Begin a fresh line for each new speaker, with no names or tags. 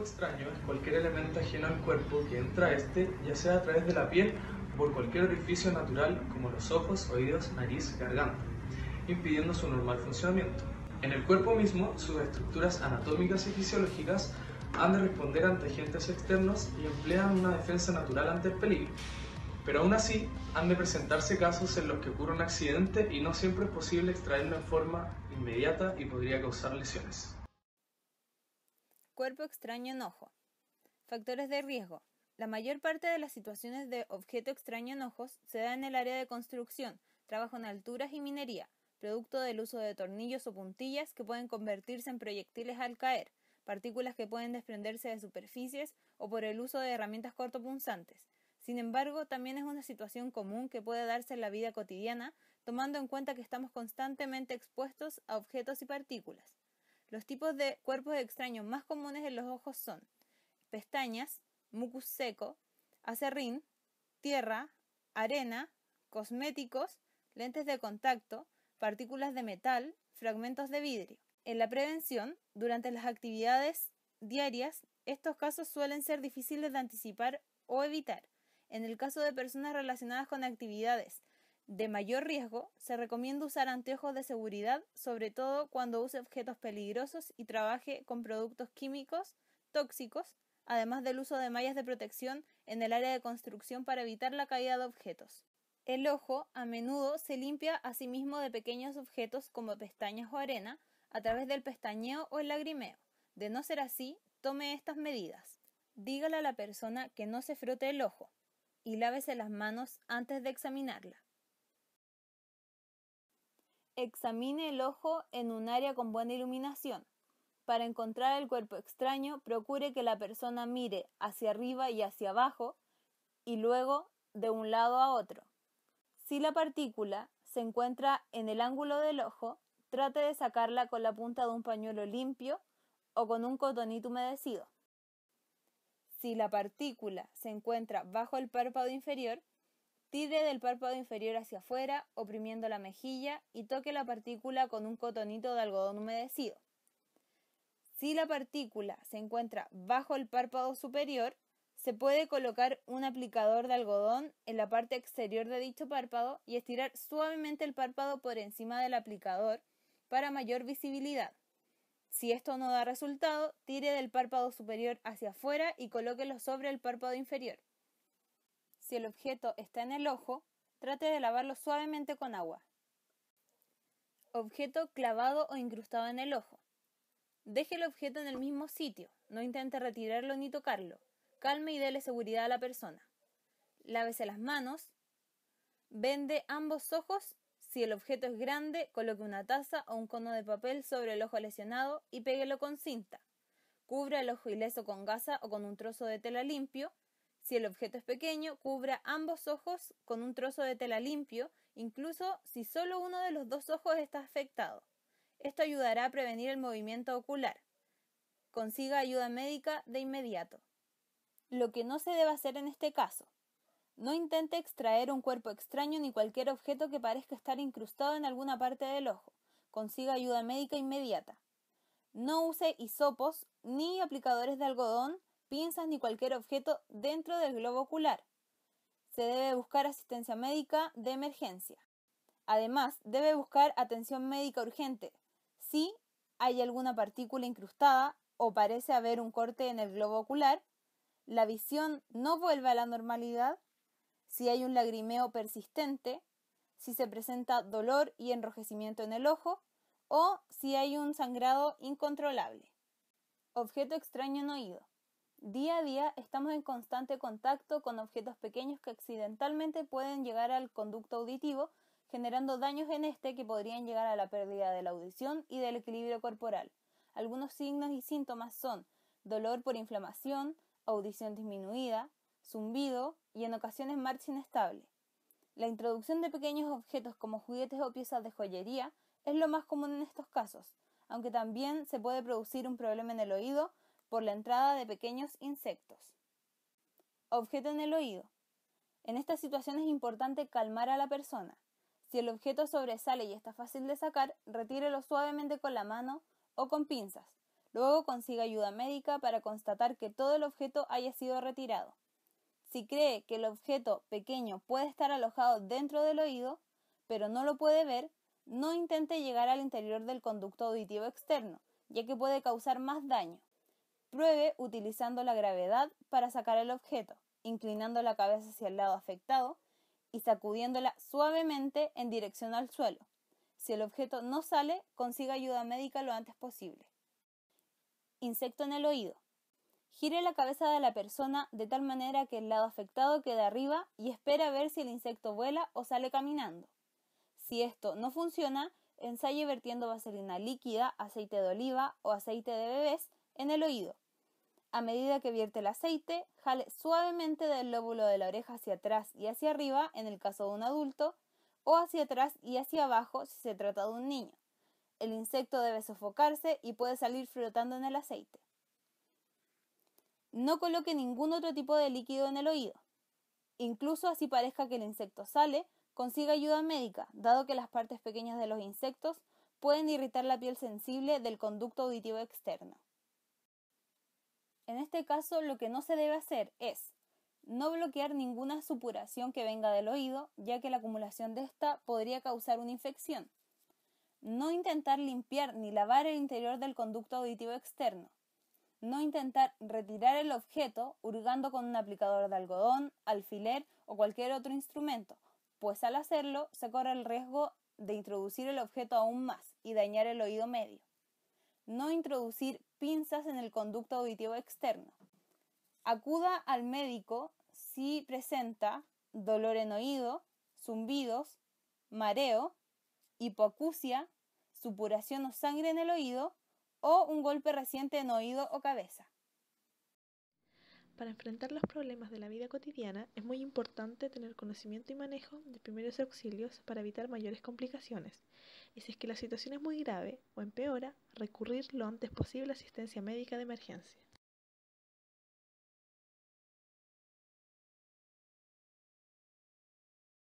extraño es cualquier elemento ajeno al cuerpo que entra a este, ya sea a través de la piel o por cualquier orificio natural como los ojos, oídos, nariz, garganta, impidiendo su normal funcionamiento. En el cuerpo mismo, sus estructuras anatómicas y fisiológicas han de responder ante agentes externos y emplean una defensa natural ante el peligro. Pero aún así, han de presentarse casos en los que ocurre un accidente y no siempre es posible extraerlo en forma inmediata y podría causar lesiones cuerpo extraño en ojo Factores de riesgo. La mayor parte de las situaciones de objeto extraño en ojos se da en el área de construcción, trabajo en alturas y minería, producto del uso de tornillos o puntillas que pueden convertirse en proyectiles al caer, partículas que pueden desprenderse de superficies o por el uso de herramientas cortopunzantes. Sin embargo, también es una situación común que puede darse en la vida cotidiana, tomando en cuenta que estamos constantemente expuestos a objetos y partículas. Los tipos de cuerpos extraños más comunes en los ojos son pestañas, mucus seco, acerrín, tierra, arena, cosméticos, lentes de contacto, partículas de metal, fragmentos de vidrio. En la prevención, durante las actividades diarias, estos casos suelen ser difíciles de anticipar o evitar. En el caso de personas relacionadas con actividades de mayor riesgo, se recomienda usar anteojos de seguridad, sobre todo cuando use objetos peligrosos y trabaje con productos químicos tóxicos, además del uso de mallas de protección en el área de construcción para evitar la caída de objetos. El ojo a menudo se limpia a sí mismo de pequeños objetos como pestañas o arena a través del pestañeo o el lagrimeo. De no ser así, tome estas medidas. Dígale a la persona que no se frote el ojo y lávese las manos antes de examinarla. Examine el ojo en un área con buena iluminación. Para encontrar el cuerpo extraño, procure que la persona mire hacia arriba y hacia abajo y luego de un lado a otro. Si la partícula se encuentra en el ángulo del ojo, trate de sacarla con la punta de un pañuelo limpio o con un cotonito humedecido. Si la partícula se encuentra bajo el párpado inferior, Tire del párpado inferior hacia afuera, oprimiendo la mejilla y toque la partícula con un cotonito de algodón humedecido. Si la partícula se encuentra bajo el párpado superior, se puede colocar un aplicador de algodón en la parte exterior de dicho párpado y estirar suavemente el párpado por encima del aplicador para mayor visibilidad. Si esto no da resultado, tire del párpado superior hacia afuera y colóquelo sobre el párpado inferior. Si el objeto está en el ojo, trate de lavarlo suavemente con agua. Objeto clavado o incrustado en el ojo. Deje el objeto en el mismo sitio, no intente retirarlo ni tocarlo. Calme y déle seguridad a la persona. Lávese las manos. Vende ambos ojos. Si el objeto es grande, coloque una taza o un cono de papel sobre el ojo lesionado y péguelo con cinta. Cubra el ojo ileso con gasa o con un trozo de tela limpio si el objeto es pequeño, cubra ambos ojos con un trozo de tela limpio, incluso si solo uno de los dos ojos está afectado. Esto ayudará a prevenir el movimiento ocular. Consiga ayuda médica de inmediato. Lo que no se debe hacer en este caso. No intente extraer un cuerpo extraño ni cualquier objeto que parezca estar incrustado en alguna parte del ojo. Consiga ayuda médica inmediata. No use hisopos ni aplicadores de algodón ni cualquier objeto dentro del globo ocular. Se debe buscar asistencia médica de emergencia. Además, debe buscar atención médica urgente si hay alguna partícula incrustada o parece haber un corte en el globo ocular, la visión no vuelve a la normalidad, si hay un lagrimeo persistente, si se presenta dolor y enrojecimiento en el ojo o si hay un sangrado incontrolable. Objeto extraño en oído. Día a día estamos en constante contacto con objetos pequeños que accidentalmente pueden llegar al conducto auditivo, generando daños en este que podrían llegar a la pérdida de la audición y del equilibrio corporal. Algunos signos y síntomas son dolor por inflamación, audición disminuida, zumbido y en ocasiones marcha inestable. La introducción de pequeños objetos como juguetes o piezas de joyería es lo más común en estos casos, aunque también se puede producir un problema en el oído por la entrada de pequeños insectos. Objeto en el oído. En esta situación es importante calmar a la persona. Si el objeto sobresale y está fácil de sacar, retírelo suavemente con la mano o con pinzas. Luego consiga ayuda médica para constatar que todo el objeto haya sido retirado. Si cree que el objeto pequeño puede estar alojado dentro del oído, pero no lo puede ver, no intente llegar al interior del conducto auditivo externo, ya que puede causar más daño. Pruebe utilizando la gravedad para sacar el objeto, inclinando la cabeza hacia el lado afectado y sacudiéndola suavemente en dirección al suelo. Si el objeto no sale, consiga ayuda médica lo antes posible. Insecto en el oído. Gire la cabeza de la persona de tal manera que el lado afectado quede arriba y espera a ver si el insecto vuela o sale caminando. Si esto no funciona, ensaye vertiendo vaselina líquida, aceite de oliva o aceite de bebés en el oído a medida que vierte el aceite, jale suavemente del lóbulo de la oreja hacia atrás y hacia arriba en el caso de un adulto, o hacia atrás y hacia abajo si se trata de un niño. El insecto debe sofocarse y puede salir flotando en el aceite. No coloque ningún otro tipo de líquido en el oído. Incluso así parezca que el insecto sale, consiga ayuda médica, dado que las partes pequeñas de los insectos pueden irritar la piel sensible del conducto auditivo externo. En este caso, lo que no se debe hacer es no bloquear ninguna supuración que venga del oído, ya que la acumulación de esta podría causar una infección. No intentar limpiar ni lavar el interior del conducto auditivo externo. No intentar retirar el objeto hurgando con un aplicador de algodón, alfiler o cualquier otro instrumento, pues al hacerlo se corre el riesgo de introducir el objeto aún más y dañar el oído medio. No introducir pinzas en el conducto auditivo externo. Acuda al médico si presenta dolor en oído, zumbidos, mareo, hipoacusia, supuración o sangre en el oído o un golpe reciente en oído o cabeza. Para enfrentar los problemas de la vida cotidiana es muy importante tener conocimiento y manejo de primeros auxilios para evitar mayores complicaciones. Y si es que la situación es muy grave o empeora, recurrir lo antes posible a asistencia médica de emergencia.